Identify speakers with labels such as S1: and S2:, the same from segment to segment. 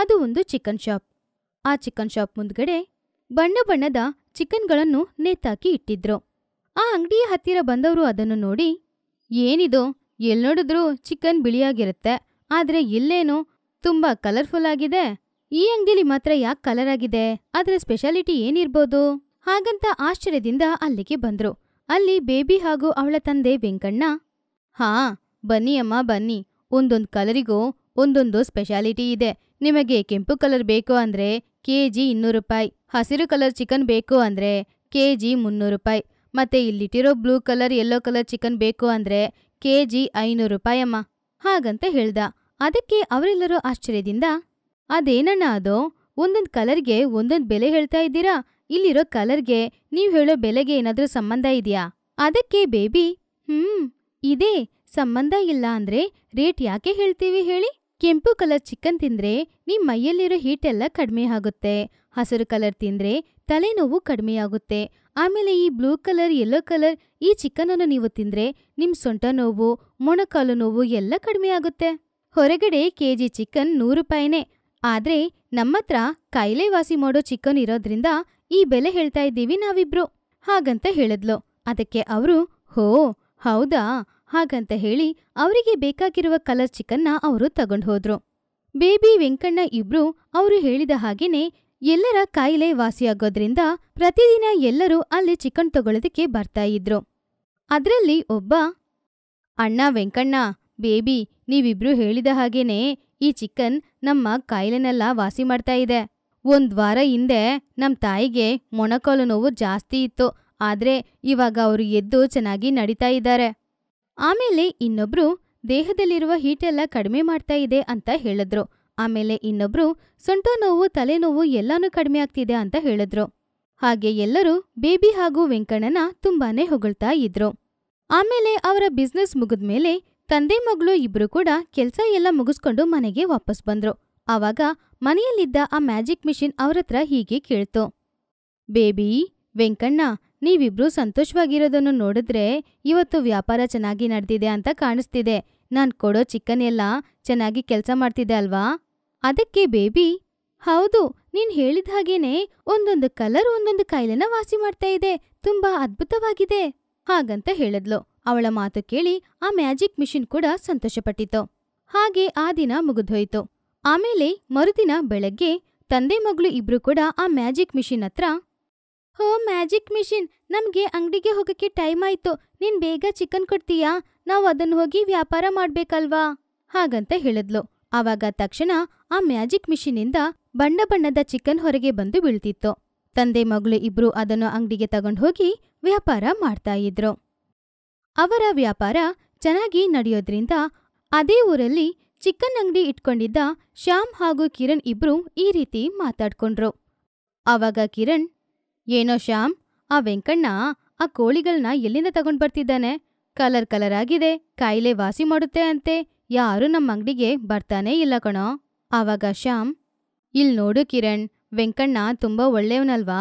S1: ಅದು ಒಂದು chicken shop ಆ ಚಿಕನ್ ಶಾಪ್ ಮುಂದ್ಗಡೆ ಬಣ್ಣ ಬಣ್ಣದ ಚಿಕನ್ಗಳನ್ನು ನೇತಾಕಿ ಇಟ್ಟಿದ್ರು ಆ ಅಂಗಡಿಯ ಹತ್ತಿರ ಬಂದವರು ಅದನ್ನು ನೋಡಿ ಏನಿದು ಎಲ್ಲಿ ನೋಡಿದ್ರು ಚಿಕನ್ ಬಿಳಿಯಾಗಿರುತ್ತೆ ಆದರೆ ಇಲ್ಲೇನು ತುಂಬಾ ಕಲರ್ಫುಲ್ ಆಗಿದೆ ಈ ಅಂಗಡಿಲಿ ಮಾತ್ರ ಯಾಕೆ ಕಲರ್ ಆಗಿದೆ ಅದರ ಸ್ಪೆಷಾಲಿಟಿ ಏನಿರ್ಬೋದು ಹಾಗಂತ ಆಶ್ಚರ್ಯದಿಂದ ಅಲ್ಲಿಗೆ ಬಂದ್ರು ಅಲ್ಲಿ ಬೇಬಿ ಹಾಗೂ ಅವಳ ತಂದೆ ವೆಂಕಣ್ಣ ಹಾ ಬನ್ನಿ ಅಮ್ಮ ಬನ್ನಿ ಒಂದೊಂದು ಕಲರಿಗೂ ಒಂದೊಂದು ಸ್ಪೆಷಾಲಿಟಿ ಇದೆ ನಿಮಗೆ ಕೆಂಪು ಕಲರ್ ಬೇಕು ಅಂದರೆ ಕೆ ಜಿ ಇನ್ನೂರು ರೂಪಾಯಿ ಹಸಿರು ಕಲರ್ ಚಿಕನ್ ಬೇಕು ಅಂದರೆ ಕೆ ಜಿ ಮುನ್ನೂರು ರೂಪಾಯಿ ಮತ್ತು ಇಲ್ಲಿಟ್ಟಿರೋ blue colour yellow colour chicken ಬೇಕು ಅಂದರೆ ಕೆ ಜಿ ಐನೂರು ರೂಪಾಯಮ್ಮ ಹಾಗಂತ ಹೇಳ್ದ ಅದಕ್ಕೆ ಅವರೆಲ್ಲರೂ ಆಶ್ಚರ್ಯದಿಂದ ಅದೇನಣ್ಣ ಅದು ಒಂದೊಂದು ಕಲರ್ಗೆ ಒಂದೊಂದು ಬೆಲೆ ಹೇಳ್ತಾ ಇದ್ದೀರಾ ಇಲ್ಲಿರೋ ಕಲರ್ಗೆ ನೀವು ಹೇಳೋ ಬೆಲೆಗೆ ಏನಾದರೂ ಸಂಬಂಧ ಇದೆಯಾ ಅದಕ್ಕೆ ಬೇಬಿ ಹ್ಞೂ ಇದೇ ಸಂಬಂಧ ಇಲ್ಲ ಅಂದ್ರೆ ರೇಟ್ ಯಾಕೆ ಹೇಳ್ತೀವಿ ಹೇಳಿ ಕೆಂಪು ಕಲರ್ ಚಿಕನ್ ತಿಂದರೆ ನಿಮ್ಮ ಮೈಯಲ್ಲಿರೋ ಹೀಟೆಲ್ಲ ಕಡಿಮೆ ಆಗುತ್ತೆ ಹಸಿರು ಕಲರ್ ತಿಂದರೆ ತಲೆನೋವು ಆಗುತ್ತೆ ಆಮೇಲೆ ಈ ಬ್ಲೂ ಕಲರ್ ಯೆಲ್ಲೋ ಕಲರ್ ಈ ಚಿಕನನ್ನು ನೀವು ತಿಂದರೆ ನಿಮ್ಮ ಸೊಂಟ ನೋವು ಮೊಣಕಾಲು ನೋವು ಎಲ್ಲ ಕಡಿಮೆ ಆಗುತ್ತೆ ಹೊರಗಡೆ ಕೆ ಜಿ ಚಿಕನ್ ನೂರು ರೂಪಾಯಿನೇ ಆದರೆ ನಮ್ಮತ್ರ ಕಾಯಿಲೆ ವಾಸಿ ಮಾಡೋ ಚಿಕನ್ ಇರೋದ್ರಿಂದ ಈ ಬೆಲೆ ಹೇಳ್ತಾ ಇದ್ದೀವಿ ನಾವಿಬ್ರು ಹಾಗಂತ ಹೇಳಿದ್ಲು ಅದಕ್ಕೆ ಅವರು ಹೋ ಹೌದಾ ಹಾಗಂತ ಹೇಳಿ ಅವರಿಗೆ ಬೇಕಾಗಿರುವ ಕಲರ್ ಚಿಕನ್ನ ಅವರು ತಗೊಂಡು ಹೋದ್ರು ಬೇಬಿ ವೆಂಕಣ್ಣ ಇಬ್ರು ಅವರು ಹೇಳಿದ ಹಾಗೇನೆ ಎಲ್ಲರ ಕಾಯಿಲೆ ವಾಸಿಯಾಗೋದ್ರಿಂದ ಪ್ರತಿದಿನ ಎಲ್ಲರೂ ಅಲ್ಲಿ ಚಿಕನ್ ತಗೊಳ್ಳೋದಕ್ಕೆ ಬರ್ತಾ ಇದ್ರು ಅದರಲ್ಲಿ ಒಬ್ಬ ಅಣ್ಣ ವೆಂಕಣ್ಣ ಬೇಬಿ ನೀವಿಬ್ರು ಹೇಳಿದ ಹಾಗೇನೆ ಈ ಚಿಕನ್ ನಮ್ಮ ಕಾಯಿಲೆನೆಲ್ಲ ವಾಸಿ ಮಾಡ್ತಾ ಇದೆ ಒಂದ್ ವಾರ ಹಿಂದೆ ನಮ್ ತಾಯಿಗೆ ಮೊಣಕಾಲು ನೋವು ಜಾಸ್ತಿ ಇತ್ತು ಆದ್ರೆ ಇವಾಗ ಅವರು ಎದ್ದು ಚೆನ್ನಾಗಿ ನಡೀತಾ ಇದ್ದಾರೆ ಆಮೇಲೆ ಇನ್ನೊಬ್ರು ದೇಹದಲ್ಲಿರುವ ಹೀಟೆಲ್ಲ ಕಡಿಮೆ ಮಾಡ್ತಾ ಇದೆ ಅಂತ ಹೇಳಿದ್ರು ಆಮೇಲೆ ಇನ್ನೊಬ್ರು ಸೊಂಟ ನೋವು ತಲೆನೋವು ಎಲ್ಲಾನು ಕಡಿಮೆ ಆಗ್ತಿದೆ ಅಂತ ಹೇಳಿದ್ರು ಹಾಗೆ ಎಲ್ಲರೂ ಬೇಬಿ ಹಾಗೂ ವೆಂಕಣ್ಣನ ತುಂಬಾನೇ ಹೊಗಳ್ತಾ ಇದ್ರು ಆಮೇಲೆ ಅವರ ಬಿಸ್ನೆಸ್ ಮುಗಿದ್ಮೇಲೆ ತಂದೆ ಮಗಳು ಇಬ್ರು ಕೂಡ ಕೆಲಸ ಎಲ್ಲ ಮುಗಿಸ್ಕೊಂಡು ಮನೆಗೆ ವಾಪಸ್ ಬಂದ್ರು ಆವಾಗ ಮನೆಯಲ್ಲಿದ್ದ ಆ ಮ್ಯಾಜಿಕ್ ಮಿಷಿನ್ ಅವರತ್ರ ಹೀಗೆ ಕೇಳ್ತು ಬೇಬಿ ವೆಂಕಣ್ಣ ನೀವಿಬ್ರೂ ಸಂತೋಷವಾಗಿರೋದನ್ನು ನೋಡಿದ್ರೆ ಇವತ್ತು ವ್ಯಾಪಾರ ಚೆನ್ನಾಗಿ ನಡೆದಿದೆ ಅಂತ ಕಾಣಿಸ್ತಿದೆ ನಾನ್ ಕೊಡೋ ಚಿಕನ್ ಎಲ್ಲ ಚೆನ್ನಾಗಿ ಕೆಲಸ ಮಾಡ್ತಿದೆ ಅಲ್ವಾ ಅದಕ್ಕೆ ಬೇಬಿ ಹೌದು ನೀನ್ ಹೇಳಿದ ಹಾಗೇನೆ ಒಂದೊಂದು ಕಲರ್ ಒಂದೊಂದು ಕಾಯಿಲೆನ ವಾಸಿ ಮಾಡ್ತಾ ಇದೆ ತುಂಬಾ ಅದ್ಭುತವಾಗಿದೆ ಹಾಗಂತ ಹೇಳಿದ್ಲು ಅವಳ ಮಾತು ಕೇಳಿ ಆ ಮ್ಯಾಜಿಕ್ ಮಿಷಿನ್ ಕೂಡ ಸಂತೋಷಪಟ್ಟಿತು ಹಾಗೆ ಆ ದಿನ ಮುಗಿದೋಯ್ತು ಆಮೇಲೆ ಮರುದಿನ ಬೆಳಗ್ಗೆ ತಂದೆ ಮಗಳು ಇಬ್ರು ಕೂಡ ಆ ಮ್ಯಾಜಿಕ್ ಮಿಷಿನ್ ಹತ್ರ ಹೋ ಮ್ಯಾಜಿಕ್ ಮಿಷಿನ್ ನಮಗೆ ಅಂಗಡಿಗೆ ಹೋಗಕ್ಕೆ ಟೈಮ್ ಆಯಿತು ನೀನು ಬೇಗ ಚಿಕನ್ ಕೊಡ್ತೀಯಾ ನಾವು ಅದನ್ನು ಹೋಗಿ ವ್ಯಾಪಾರ ಮಾಡ್ಬೇಕಲ್ವಾ ಹಾಗಂತ ಹೇಳಿದ್ಲು ಆವಾಗ ತಕ್ಷಣ ಆ ಮ್ಯಾಜಿಕ್ ಮಿಷಿನಿಂದ ಬಣ್ಣ ಬಣ್ಣದ ಚಿಕನ್ ಹೊರಗೆ ಬಂದು ಬೀಳ್ತಿತ್ತು ತಂದೆ ಮಗಳು ಇಬ್ರು ಅದನ್ನು ಅಂಗಡಿಗೆ ತಗೊಂಡು ಹೋಗಿ ವ್ಯಾಪಾರ ಮಾಡ್ತಾ ಇದ್ರು ಅವರ ವ್ಯಾಪಾರ ಚೆನ್ನಾಗಿ ನಡೆಯೋದ್ರಿಂದ ಅದೇ ಊರಲ್ಲಿ ಚಿಕನ್ ಅಂಗಡಿ ಇಟ್ಕೊಂಡಿದ್ದ ಶ್ಯಾಮ್ ಹಾಗೂ ಕಿರಣ್ ಇಬ್ರು ಈ ರೀತಿ ಮಾತಾಡ್ಕೊಂಡ್ರು ಆವಾಗ ಕಿರಣ್ ಏನೋ ಶ್ಯಾಮ್ ಆ ವೆಂಕಣ್ಣ ಆ ಕೋಳಿಗಳನ್ನ ಎಲ್ಲಿಂದ ತಗೊಂಡ್ ಕಲರ್ ಕಲರ್ ಆಗಿದೆ ಕಾಯಿಲೆ ವಾಸಿ ಮಾಡುತ್ತೆ ಅಂತೆ ಯಾರೂ ನಮ್ಮ ಅಂಗಡಿಗೆ ಬರ್ತಾನೇ ಇಲ್ಲ ಕಣೋ ಆವಾಗ ಶ್ಯಾಮ್ ಇಲ್ಲಿ ನೋಡು ಕಿರಣ್ ವೆಂಕಣ್ಣ ತುಂಬಾ ಒಳ್ಳೆಯವನಲ್ವಾ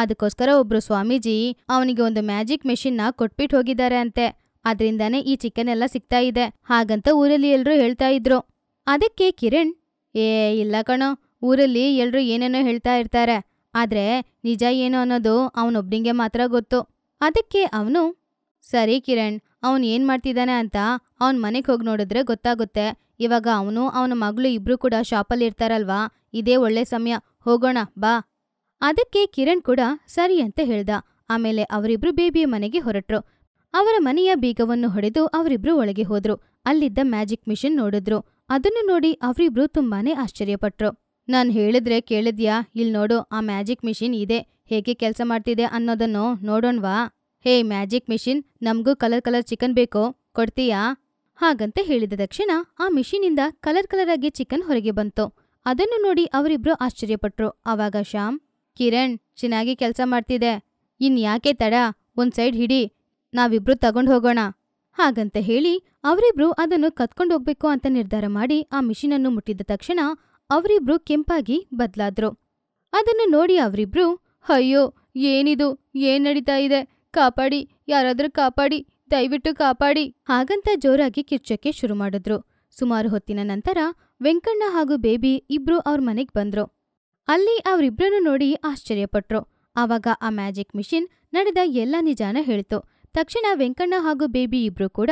S1: ಅದಕ್ಕೋಸ್ಕರ ಒಬ್ರು ಸ್ವಾಮೀಜಿ ಅವನಿಗೆ ಒಂದು ಮ್ಯಾಜಿಕ್ ಮೆಷಿನ್ನ ಕೊಟ್ಬಿಟ್ಟು ಹೋಗಿದ್ದಾರೆ ಅಂತೆ ಅದರಿಂದಾನೆ ಈ ಚಿಕನ್ ಎಲ್ಲ ಸಿಗ್ತಾ ಇದೆ ಹಾಗಂತ ಊರಲ್ಲಿ ಎಲ್ಲರೂ ಹೇಳ್ತಾ ಇದ್ರು ಅದಕ್ಕೆ ಕಿರಣ್ ಏ ಇಲ್ಲ ಕಣೋ ಊರಲ್ಲಿ ಎಲ್ಲರೂ ಏನೇನೋ ಹೇಳ್ತಾ ಇರ್ತಾರೆ ಆದರೆ ನಿಜ ಏನು ಅನ್ನೋದು ಅವನೊಬ್ಬನಿಗೆ ಮಾತ್ರ ಗೊತ್ತು ಅದಕ್ಕೆ ಅವನು ಸರಿ ಕಿರಣ್ ಅವನು ಏನು ಮಾಡ್ತಿದ್ದಾನೆ ಅಂತ ಅವನ ಮನೆಗೆ ಹೋಗಿ ನೋಡಿದ್ರೆ ಗೊತ್ತಾಗುತ್ತೆ ಇವಾಗ ಅವನು ಅವನ ಮಗಳು ಇಬ್ಬರು ಕೂಡ ಶಾಪಲ್ಲಿ ಇರ್ತಾರಲ್ವಾ ಇದೇ ಒಳ್ಳೆ ಸಮಯ ಹೋಗೋಣ ಬಾ ಅದಕ್ಕೆ ಕಿರಣ್ ಕೂಡ ಸರಿ ಅಂತ ಹೇಳ್ದ ಆಮೇಲೆ ಅವರಿಬ್ರು ಬೇಬಿಯ ಮನೆಗೆ ಹೊರಟ್ರು ಅವರ ಮನೆಯ ಬೀಗವನ್ನು ಹೊಡೆದು ಅವರಿಬ್ರು ಒಳಗೆ ಹೋದ್ರು ಅಲ್ಲಿದ್ದ ಮ್ಯಾಜಿಕ್ ಮಿಷಿನ್ ನೋಡಿದ್ರು ಅದನ್ನು ನೋಡಿ ಅವರಿಬ್ರು ತುಂಬಾನೇ ಆಶ್ಚರ್ಯಪಟ್ರು ನಾನು ಹೇಳಿದ್ರೆ ಕೇಳಿದ್ಯಾ ಇಲ್ಲಿ ನೋಡು ಆ ಮ್ಯಾಜಿಕ್ ಮಿಷಿನ್ ಇದೆ ಹೇಗೆ ಕೆಲಸ ಮಾಡ್ತಿದೆ ಅನ್ನೋದನ್ನು ನೋಡೋಣವಾ ಹೇ ಮ್ಯಾಜಿಕ್ ಮಿಷಿನ್ ನಮಗೂ ಕಲರ್ ಕಲರ್ ಚಿಕನ್ ಬೇಕೋ ಕೊಡ್ತೀಯಾ ಹಾಗಂತ ಹೇಳಿದ ತಕ್ಷಣ ಆ ಮಿಷಿನಿಂದ ಕಲರ್ ಕಲರ್ ಆಗಿ ಚಿಕನ್ ಹೊರಗೆ ಬಂತು ಅದನ್ನು ನೋಡಿ ಅವರಿಬ್ರು ಆಶ್ಚರ್ಯಪಟ್ರು ಆವಾಗ ಶ್ಯಾಮ್ ಕಿರಣ್ ಚೆನ್ನಾಗಿ ಕೆಲಸ ಮಾಡ್ತಿದೆ ಇನ್ ಯಾಕೆ ತಡ ಒಂದ್ ಸೈಡ್ ಹಿಡಿ ನಾವಿಬ್ರು ತಗೊಂಡು ಹೋಗೋಣ ಹಾಗಂತ ಹೇಳಿ ಅವರಿಬ್ರು ಅದನ್ನು ಕತ್ಕೊಂಡು ಹೋಗ್ಬೇಕು ಅಂತ ನಿರ್ಧಾರ ಮಾಡಿ ಆ ಮಿಷಿನನ್ನು ಮುಟ್ಟಿದ ತಕ್ಷಣ ಅವರಿಬ್ರು ಕೆಂಪಾಗಿ ಬದಲಾದ್ರು ಅದನ್ನು ನೋಡಿ ಅವರಿಬ್ರು ಅಯ್ಯೋ ಏನಿದು ಏನ್ ನಡೀತಾ ಇದೆ ಕಾಪಾಡಿ ಯಾರಾದ್ರೂ ಕಾಪಾಡಿ ದಯವಿಟ್ಟು ಕಾಪಾಡಿ ಹಾಗಂತ ಜೋರಾಗಿ ಕಿರ್ಚಕ್ಕೆ ಶುರು ಮಾಡಿದ್ರು ಸುಮಾರು ಹೊತ್ತಿನ ನಂತರ ವೆಂಕಣ್ಣ ಹಾಗೂ ಬೇಬಿ ಇಬ್ರು ಅವ್ರ ಮನೆಗ್ ಬಂದ್ರು ಅಲ್ಲಿ ಅವರಿಬ್ಬರನ್ನು ನೋಡಿ ಆಶ್ಚರ್ಯಪಟ್ರು ಆವಾಗ ಆ ಮ್ಯಾಜಿಕ್ ಮಿಷಿನ್ ನಡೆದ ಎಲ್ಲ ನಿಜಾನ ಹೇಳ್ತು ತಕ್ಷಣ ವೆಂಕಣ್ಣ ಹಾಗೂ ಬೇಬಿ ಇಬ್ರು ಕೂಡ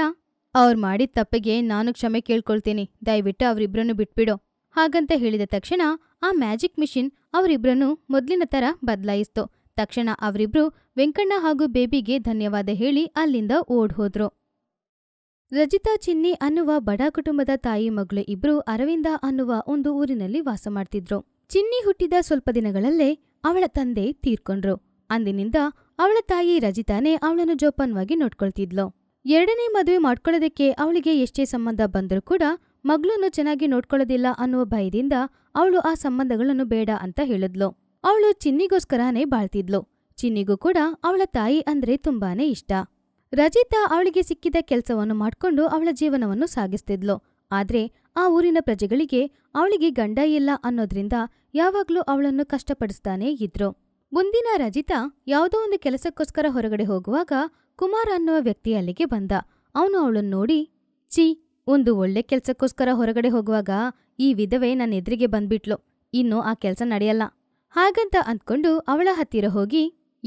S1: ಅವ್ರು ಮಾಡಿದ ತಪ್ಪಿಗೆ ನಾನು ಕ್ಷಮೆ ಕೇಳ್ಕೊಳ್ತೀನಿ ದಯವಿಟ್ಟು ಅವರಿಬ್ರನ್ನು ಬಿಟ್ಬಿಡು ಹಾಗಂತ ಹೇಳಿದ ತಕ್ಷಣ ಆ ಮ್ಯಾಜಿಕ್ ಮಿಷಿನ್ ಅವರಿಬ್ಬರನ್ನು ಮೊದಲಿನ ಥರ ಬದಲಾಯಿಸ್ತು ತಕ್ಷಣ ಅವರಿಬ್ರು ವೆಂಕಣ್ಣ ಹಾಗೂ ಬೇಬಿಗೆ ಧನ್ಯವಾದ ಹೇಳಿ ಅಲ್ಲಿಂದ ಓಡ್ಹೋದ್ರು ರಜಿತಾ ಚಿನ್ನಿ ಅನ್ನುವ ಬಡ ಕುಟುಂಬದ ತಾಯಿ ಮಗಳು ಇಬ್ರು ಅರವಿಂದ ಅನ್ನುವ ಒಂದು ಊರಿನಲ್ಲಿ ವಾಸ ಮಾಡ್ತಿದ್ರು ಚಿನ್ನಿ ಹುಟ್ಟಿದ ಸ್ವಲ್ಪ ದಿನಗಳಲ್ಲೇ ಅವಳ ತಂದೆ ತೀರ್ಕೊಂಡ್ರು ಅಂದಿನಿಂದ ಅವಳ ತಾಯಿ ರಜಿತಾನೇ ಅವಳನ್ನು ಜೋಪಾನವಾಗಿ ನೋಡ್ಕೊಳ್ತಿದ್ಲು ಎರಡನೇ ಮದುವೆ ಮಾಡ್ಕೊಳ್ಳೋದಕ್ಕೆ ಅವಳಿಗೆ ಎಷ್ಟೇ ಸಂಬಂಧ ಬಂದರೂ ಕೂಡ ಮಗಳನ್ನು ಚೆನ್ನಾಗಿ ನೋಡ್ಕೊಳ್ಳೋದಿಲ್ಲ ಅನ್ನುವ ಭಯದಿಂದ ಅವಳು ಆ ಸಂಬಂಧಗಳನ್ನು ಬೇಡ ಅಂತ ಹೇಳಿದ್ಲು ಅವಳು ಚಿನ್ನಿಗೋಸ್ಕರನೇ ಬಾಳ್ತಿದ್ಲು ಚಿನ್ನಿಗೂ ಕೂಡ ಅವಳ ತಾಯಿ ಅಂದ್ರೆ ತುಂಬಾನೇ ಇಷ್ಟ ರಜಿತಾ ಅವಳಿಗೆ ಸಿಕ್ಕಿದ ಕೆಲಸವನ್ನು ಮಾಡ್ಕೊಂಡು ಅವಳ ಜೀವನವನ್ನು ಸಾಗಿಸ್ತಿದ್ಲು ಆದ್ರೆ ಆ ಊರಿನ ಪ್ರಜೆಗಳಿಗೆ ಅವಳಿಗೆ ಗಂಡ ಇಲ್ಲ ಅನ್ನೋದ್ರಿಂದ ಯಾವಾಗ್ಲೂ ಅವಳನ್ನು ಕಷ್ಟಪಡಿಸ್ತಾನೇ ಇದ್ರು ಮುಂದಿನ ರಜಿತಾ ಯಾವುದೋ ಒಂದು ಕೆಲಸಕ್ಕೋಸ್ಕರ ಹೊರಗಡೆ ಹೋಗುವಾಗ ಕುಮಾರ್ ಅನ್ನುವ ವ್ಯಕ್ತಿ ಅಲ್ಲಿಗೆ ಬಂದ ಅವನು ಅವಳನ್ನು ನೋಡಿ ಚೀ ಒಂದು ಒಳ್ಳೆ ಕೆಲಸಕ್ಕೋಸ್ಕರ ಹೊರಗಡೆ ಹೋಗುವಾಗ ಈ ವಿಧವೆ ನನ್ನ ಎದುರಿಗೆ ಬಂದ್ಬಿಟ್ಲು ಇನ್ನು ಆ ಕೆಲಸ ನಡೆಯಲ್ಲ ಹಾಗಂತ ಅಂದ್ಕೊಂಡು ಅವಳ ಹತ್ತಿರ ಹೋಗಿ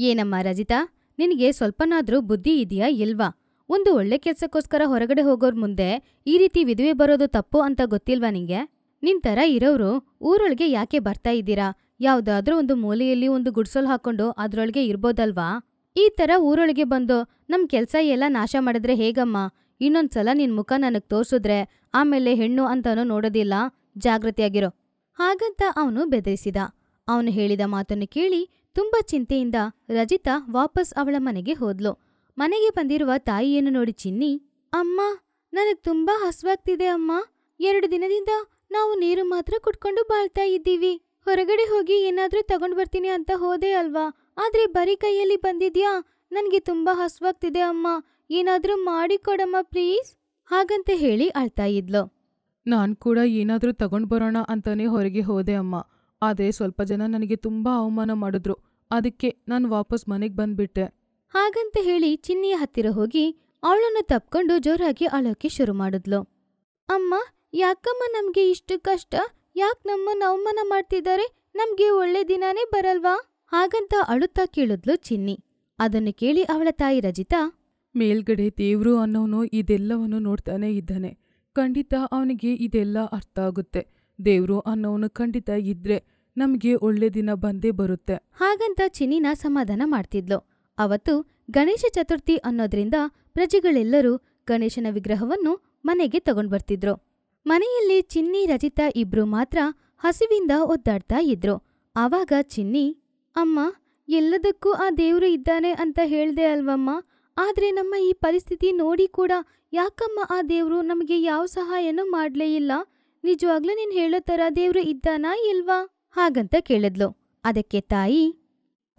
S1: ಏನಮ್ಮ ರಜಿತಾ ನಿನಗೆ ಸ್ವಲ್ಪನಾದ್ರೂ ಬುದ್ಧಿ ಇದೆಯಾ ಇಲ್ವಾ ಒಂದು ಒಳ್ಳೆ ಕೆಲಸಕ್ಕೋಸ್ಕರ ಹೊರಗಡೆ ಹೋಗೋರ್ ಮುಂದೆ ಈ ರೀತಿ ವಿಧವೆ ಬರೋದು ತಪ್ಪು ಅಂತ ಗೊತ್ತಿಲ್ವಾ ನಿಂಗೆ ನಿನ್ ತರ ಇರೋರು ಊರೊಳಗೆ ಯಾಕೆ ಬರ್ತಾ ಇದ್ದೀರಾ ಯಾವ್ದಾದ್ರೂ ಒಂದು ಮೂಲೆಯಲ್ಲಿ ಒಂದು ಗುಡ್ಸೊಲ್ ಹಾಕೊಂಡು ಅದ್ರೊಳಗೆ ಇರ್ಬೋದಲ್ವಾ ಈ ಥರ ಊರೊಳಗೆ ಬಂದು ನಮ್ ಕೆಲ್ಸ ಎಲ್ಲ ನಾಶ ಮಾಡಿದ್ರೆ ಹೇಗಮ್ಮ ಇನ್ನೊಂದ್ಸಲ ನಿನ್ ಮುಖ ನನಗ್ ತೋರಿಸಿದ್ರೆ ಆಮೇಲೆ ಹೆಣ್ಣು ಅಂತನೂ ನೋಡೋದಿಲ್ಲ ಜಾಗೃತಿಯಾಗಿರೋ ಹಾಗಂತ ಅವನು ಬೆದರಿಸಿದ ಅವನು ಹೇಳಿದ ಮಾತನ್ನು ಕೇಳಿ ತುಂಬಾ ಚಿಂತೆಯಿಂದ ರಜಿತಾ ವಾಪಸ್ ಅವಳ ಮನೆಗೆ ಹೋದ್ಲು ಮನೆಗೆ ಬಂದಿರುವ ತಾಯಿಯನ್ನು ನೋಡಿ ಚಿನ್ನಿ ಅಮ್ಮ ನನಗ್ ತುಂಬಾ ಹಸುವಾಗ್ತಿದೆ ಅಮ್ಮ ಎರಡು ದಿನದಿಂದ ನಾವು ನೀರು ಮಾತ್ರ ಕುಟ್ಕೊಂಡು ಬಾಳ್ತಾ ಇದ್ದೀವಿ ಹೊರಗಡೆ ಹೋಗಿ ಏನಾದ್ರೂ ತಗೊಂಡ್ ಬರ್ತೀನಿ ಅಂತ ಹೋದೆ ಅಲ್ವಾ ಆದ್ರೆ ಬರೀ ಕೈಯಲ್ಲಿ ಬಂದಿದ್ಯಾ ನನಗೆ ತುಂಬಾ ಹಸುವಾಗ್ತಿದೆ ಅಮ್ಮ ಏನಾದರೂ ಮಾಡಿಕೊಡಮ್ಮ ಪ್ಲೀಸ್ ಹಾಗಂತ ಹೇಳಿ ಅಳ್ತಾ ಇದ್ಲು ನಾನು ಕೂಡ ಏನಾದರೂ ತಗೊಂಡು ಬರೋಣ ಅಂತಾನೆ ಹೊರಗೆ ಹೋದೆ ಅಮ್ಮ ಆದರೆ ಸ್ವಲ್ಪ ಜನ ನನಗೆ ತುಂಬಾ ಅವಮಾನ ಮಾಡಿದ್ರು ಅದಕ್ಕೆ ನಾನು ವಾಪಸ್ ಮನೆಗೆ ಬಂದ್ಬಿಟ್ಟೆ ಹಾಗಂತ ಹೇಳಿ ಚಿನ್ನಿಯ ಹತ್ತಿರ ಹೋಗಿ ಅವಳನ್ನು ತಪ್ಕೊಂಡು ಜೋರಾಗಿ ಅಳೋಕೆ ಶುರು ಮಾಡಿದ್ಲು ಅಮ್ಮ ಯಾಕಮ್ಮ ನಮಗೆ ಇಷ್ಟು ಕಷ್ಟ ಯಾಕೆ ನಮ್ಮನ್ನು ಅವಮಾನ ಮಾಡ್ತಿದ್ದಾರೆ ನಮಗೆ ಒಳ್ಳೆ ದಿನಾನೇ ಬರಲ್ವಾ ಹಾಗಂತ ಅಳುತ್ತಾ ಕೇಳಿದ್ಲು ಚಿನ್ನಿ ಅದನ್ನು ಕೇಳಿ ಅವಳ ತಾಯಿ ರಜಿತಾ ಮೇಲ್ಗಡೆ ದೇವ್ರು ಅನ್ನೋನು ಇದೆಲ್ಲವನ್ನು ನೋಡ್ತಾನೆ ಇದ್ದಾನೆ ಖಂಡಿತ ಅವನಿಗೆ ಇದೆಲ್ಲ ಅರ್ಥ ಆಗುತ್ತೆ ದೇವ್ರು ಅನ್ನೋನು ಖಂಡಿತ ಇದ್ರೆ ನಮ್ಗೆ ಒಳ್ಳೆ ದಿನ ಬಂದೇ ಬರುತ್ತೆ ಹಾಗಂತ ಚಿನಿನ ಸಮಾಧಾನ ಮಾಡ್ತಿದ್ಲು ಅವತ್ತು ಗಣೇಶ ಚತುರ್ಥಿ ಅನ್ನೋದ್ರಿಂದ ಪ್ರಜೆಗಳೆಲ್ಲರೂ ಗಣೇಶನ ವಿಗ್ರಹವನ್ನು ಮನೆಗೆ ಬರ್ತಿದ್ರು ಮನೆಯಲ್ಲಿ ಚಿನ್ನಿ ರಚಿತ ಇಬ್ರು ಮಾತ್ರ ಹಸಿವಿಂದ ಒದ್ದಾಡ್ತಾ ಇದ್ರು ಆವಾಗ ಚಿನ್ನಿ ಅಮ್ಮ ಎಲ್ಲದಕ್ಕೂ ಆ ದೇವ್ರು ಇದ್ದಾನೆ ಅಂತ ಹೇಳ್ದೆ ಅಲ್ವಮ್ಮ ಆದರೆ ನಮ್ಮ ಈ ಪರಿಸ್ಥಿತಿ ನೋಡಿ ಕೂಡ ಯಾಕಮ್ಮ ಆ ದೇವರು ನಮಗೆ ಯಾವ ಸಹಾಯನೂ ಮಾಡಲೇ ಇಲ್ಲ ನಿಜವಾಗ್ಲೂ ನೀನು ಹೇಳೋ ಥರ ದೇವರು ಇದ್ದಾನಾ ಇಲ್ವಾ ಹಾಗಂತ ಕೇಳಿದ್ಲು ಅದಕ್ಕೆ ತಾಯಿ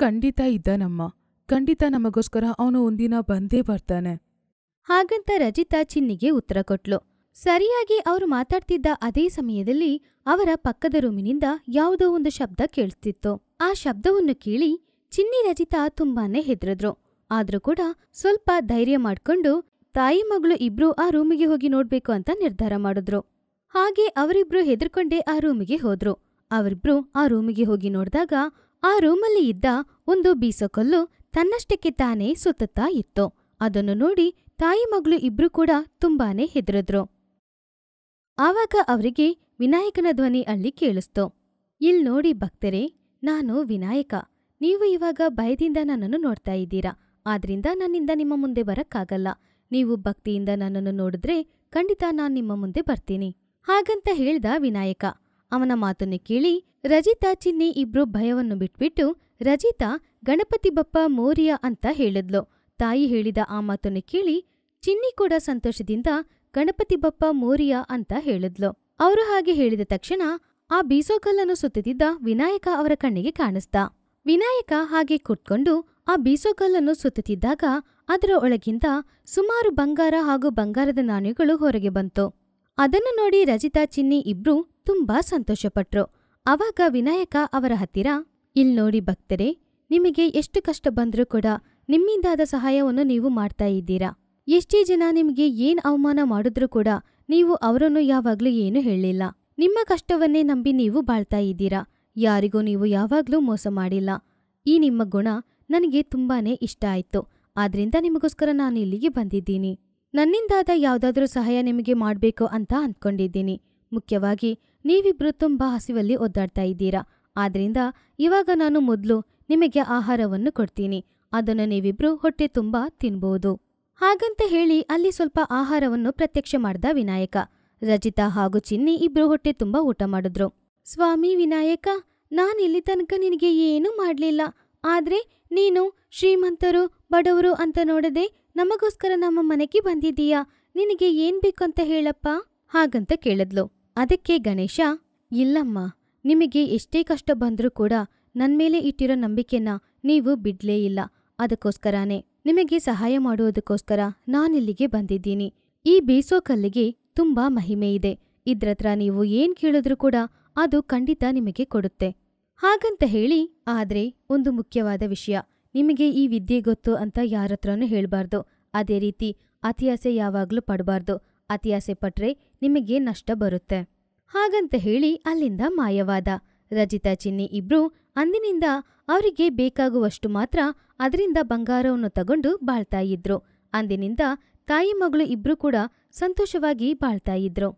S1: ಖಂಡಿತ ಇದ್ದಾನಮ್ಮ ಖಂಡಿತ ನಮಗೋಸ್ಕರ ಅವನು ಒಂದಿನ ಬಂದೇ ಬರ್ತಾನೆ ಹಾಗಂತ ರಜಿತಾ ಚಿನ್ನಿಗೆ ಉತ್ತರ ಕೊಟ್ಲು ಸರಿಯಾಗಿ ಅವರು ಮಾತಾಡ್ತಿದ್ದ ಅದೇ ಸಮಯದಲ್ಲಿ ಅವರ ಪಕ್ಕದ ರೂಮಿನಿಂದ ಯಾವುದೋ ಒಂದು ಶಬ್ದ ಕೇಳಿಸ್ತಿತ್ತು ಆ ಶಬ್ದವನ್ನು ಕೇಳಿ ಚಿನ್ನಿ ರಜಿತಾ ತುಂಬಾನೇ ಹೆದ್ರದ್ರು ಆದ್ರೂ ಕೂಡ ಸ್ವಲ್ಪ ಧೈರ್ಯ ಮಾಡ್ಕೊಂಡು ತಾಯಿ ಮಗಳು ಇಬ್ರು ಆ ರೂಮಿಗೆ ಹೋಗಿ ನೋಡ್ಬೇಕು ಅಂತ ನಿರ್ಧಾರ ಮಾಡಿದ್ರು ಹಾಗೆ ಅವರಿಬ್ರು ಹೆದರ್ಕೊಂಡೇ ಆ ರೂಮಿಗೆ ಹೋದ್ರು ಅವರಿಬ್ರು ಆ ರೂಮಿಗೆ ಹೋಗಿ ನೋಡಿದಾಗ ಆ ರೂಮಲ್ಲಿ ಇದ್ದ ಒಂದು ಬೀಸಕೊಲ್ಲು ತನ್ನಷ್ಟಕ್ಕೆ ತಾನೇ ಸುತ್ತುತ್ತಾ ಇತ್ತು ಅದನ್ನು ನೋಡಿ ತಾಯಿ ಮಗಳು ಇಬ್ರು ಕೂಡ ತುಂಬಾನೇ ಹೆದರಿದ್ರು ಆವಾಗ ಅವರಿಗೆ ವಿನಾಯಕನ ಧ್ವನಿ ಅಲ್ಲಿ ಕೇಳಿಸ್ತು ಇಲ್ ನೋಡಿ ಭಕ್ತರೇ ನಾನು ವಿನಾಯಕ ನೀವು ಇವಾಗ ಭಯದಿಂದ ನನ್ನನ್ನು ನೋಡ್ತಾ ಇದ್ದೀರಾ ಆದ್ರಿಂದ ನನ್ನಿಂದ ನಿಮ್ಮ ಮುಂದೆ ಬರಕ್ಕಾಗಲ್ಲ ನೀವು ಭಕ್ತಿಯಿಂದ ನನ್ನನ್ನು ನೋಡಿದ್ರೆ ಖಂಡಿತ ನಾನು ನಿಮ್ಮ ಮುಂದೆ ಬರ್ತೀನಿ ಹಾಗಂತ ಹೇಳ್ದ ವಿನಾಯಕ ಅವನ ಮಾತನ್ನು ಕೇಳಿ ರಜಿತಾ ಚಿನ್ನಿ ಇಬ್ರು ಭಯವನ್ನು ಬಿಟ್ಬಿಟ್ಟು ರಜಿತಾ ಗಣಪತಿ ಬಪ್ಪ ಮೋರಿಯ ಅಂತ ಹೇಳಿದ್ಲು ತಾಯಿ ಹೇಳಿದ ಆ ಮಾತನ್ನು ಕೇಳಿ ಚಿನ್ನಿ ಕೂಡ ಸಂತೋಷದಿಂದ ಗಣಪತಿ ಬಪ್ಪ ಮೋರಿಯ ಅಂತ ಹೇಳಿದ್ಲು ಅವರು ಹಾಗೆ ಹೇಳಿದ ತಕ್ಷಣ ಆ ಬೀಸೋಕಲ್ಲನ್ನು ಸುತ್ತಿದ್ದ ವಿನಾಯಕ ಅವರ ಕಣ್ಣಿಗೆ ಕಾಣಿಸ್ತ ವಿನಾಯಕ ಹಾಗೆ ಕುಟ್ಕೊಂಡು ಆ ಬೀಸೋಕಲ್ಲನ್ನು ಸುತ್ತುತ್ತಿದ್ದಾಗ ಅದರ ಒಳಗಿಂದ ಸುಮಾರು ಬಂಗಾರ ಹಾಗೂ ಬಂಗಾರದ ನಾಣ್ಯಗಳು ಹೊರಗೆ ಬಂತು ಅದನ್ನು ನೋಡಿ ರಜಿತಾ ಚಿನ್ನಿ ಇಬ್ರು ತುಂಬಾ ಸಂತೋಷಪಟ್ರು ಅವಾಗ ವಿನಾಯಕ ಅವರ ಹತ್ತಿರ ಇಲ್ ನೋಡಿ ಭಕ್ತರೇ ನಿಮಗೆ ಎಷ್ಟು ಕಷ್ಟ ಬಂದರೂ ಕೂಡ ನಿಮ್ಮಿಂದಾದ ಸಹಾಯವನ್ನು ನೀವು ಮಾಡ್ತಾ ಇದ್ದೀರಾ ಎಷ್ಟೇ ಜನ ನಿಮಗೆ ಏನ್ ಅವಮಾನ ಮಾಡಿದ್ರೂ ಕೂಡ ನೀವು ಅವರನ್ನು ಯಾವಾಗ್ಲೂ ಏನು ಹೇಳಿಲ್ಲ ನಿಮ್ಮ ಕಷ್ಟವನ್ನೇ ನಂಬಿ ನೀವು ಬಾಳ್ತಾ ಇದ್ದೀರಾ ಯಾರಿಗೂ ನೀವು ಯಾವಾಗ್ಲೂ ಮೋಸ ಮಾಡಿಲ್ಲ ಈ ನಿಮ್ಮ ಗುಣ ನನಗೆ ತುಂಬಾ ಇಷ್ಟ ಆಯಿತು ಆದ್ರಿಂದ ನಿಮಗೋಸ್ಕರ ನಾನು ಇಲ್ಲಿಗೆ ಬಂದಿದ್ದೀನಿ ನನ್ನಿಂದಾದ ಯಾವುದಾದ್ರೂ ಸಹಾಯ ನಿಮಗೆ ಮಾಡಬೇಕು ಅಂತ ಅಂದ್ಕೊಂಡಿದ್ದೀನಿ ಮುಖ್ಯವಾಗಿ ನೀವಿಬ್ಬರು ತುಂಬಾ ಹಸಿವಲ್ಲಿ ಒದ್ದಾಡ್ತಾ ಇದ್ದೀರಾ ಆದ್ರಿಂದ ಇವಾಗ ನಾನು ಮೊದಲು ನಿಮಗೆ ಆಹಾರವನ್ನು ಕೊಡ್ತೀನಿ ಅದನ್ನು ನೀವಿಬ್ರು ಹೊಟ್ಟೆ ತುಂಬಾ ತಿನ್ಬೋದು ಹಾಗಂತ ಹೇಳಿ ಅಲ್ಲಿ ಸ್ವಲ್ಪ ಆಹಾರವನ್ನು ಪ್ರತ್ಯಕ್ಷ ಮಾಡ್ದ ವಿನಾಯಕ ರಜಿತಾ ಹಾಗೂ ಚಿನ್ನಿ ಇಬ್ರು ಹೊಟ್ಟೆ ತುಂಬಾ ಊಟ ಮಾಡಿದ್ರು ಸ್ವಾಮಿ ವಿನಾಯಕ ನಾನಿಲ್ಲಿ ತನಕ ನಿನಗೆ ಏನೂ ಮಾಡಲಿಲ್ಲ ಆದರೆ ನೀನು ಶ್ರೀಮಂತರು ಬಡವರು ಅಂತ ನೋಡದೆ ನಮಗೋಸ್ಕರ ನಮ್ಮ ಮನೆಗೆ ಬಂದಿದ್ದೀಯಾ ನಿನಗೆ ಏನು ಬೇಕಂತ ಹೇಳಪ್ಪ ಹಾಗಂತ ಕೇಳಿದ್ಲು ಅದಕ್ಕೆ ಗಣೇಶ ಇಲ್ಲಮ್ಮ ನಿಮಗೆ ಎಷ್ಟೇ ಕಷ್ಟ ಬಂದರೂ ಕೂಡ ನನ್ನ ಮೇಲೆ ಇಟ್ಟಿರೋ ನಂಬಿಕೆನ ನೀವು ಬಿಡ್ಲೇ ಇಲ್ಲ ಅದಕ್ಕೋಸ್ಕರನೇ ನಿಮಗೆ ಸಹಾಯ ಮಾಡುವುದಕ್ಕೋಸ್ಕರ ನಾನಿಲ್ಲಿಗೆ ಬಂದಿದ್ದೀನಿ ಈ ಬೇಸೋ ಕಲ್ಲಿಗೆ ತುಂಬಾ ಮಹಿಮೆ ಇದೆ ಇದ್ರತ್ರ ನೀವು ಏನ್ ಕೇಳಿದ್ರೂ ಕೂಡ ಅದು ಖಂಡಿತ ನಿಮಗೆ ಕೊಡುತ್ತೆ ಹಾಗಂತ ಹೇಳಿ ಆದರೆ ಒಂದು ಮುಖ್ಯವಾದ ವಿಷಯ ನಿಮಗೆ ಈ ವಿದ್ಯೆ ಗೊತ್ತು ಅಂತ ಯಾರತ್ರನೂ ಹತ್ರನೂ ಹೇಳಬಾರ್ದು ಅದೇ ರೀತಿ ಅತಿಯಾಸೆ ಯಾವಾಗಲೂ ಪಡಬಾರ್ದು ಅತಿಯಾಸೆ ಪಟ್ರೆ ನಿಮಗೆ ನಷ್ಟ ಬರುತ್ತೆ ಹಾಗಂತ ಹೇಳಿ ಅಲ್ಲಿಂದ ಮಾಯವಾದ ರಜಿತಾ ಚಿನ್ನಿ ಇಬ್ರು ಅಂದಿನಿಂದ ಅವರಿಗೆ ಬೇಕಾಗುವಷ್ಟು ಮಾತ್ರ ಅದರಿಂದ ಬಂಗಾರವನ್ನು ತಗೊಂಡು ಬಾಳ್ತಾ ಇದ್ರು ಅಂದಿನಿಂದ ತಾಯಿ ಮಗಳು ಇಬ್ರು ಕೂಡ ಸಂತೋಷವಾಗಿ ಬಾಳ್ತಾ ಇದ್ರು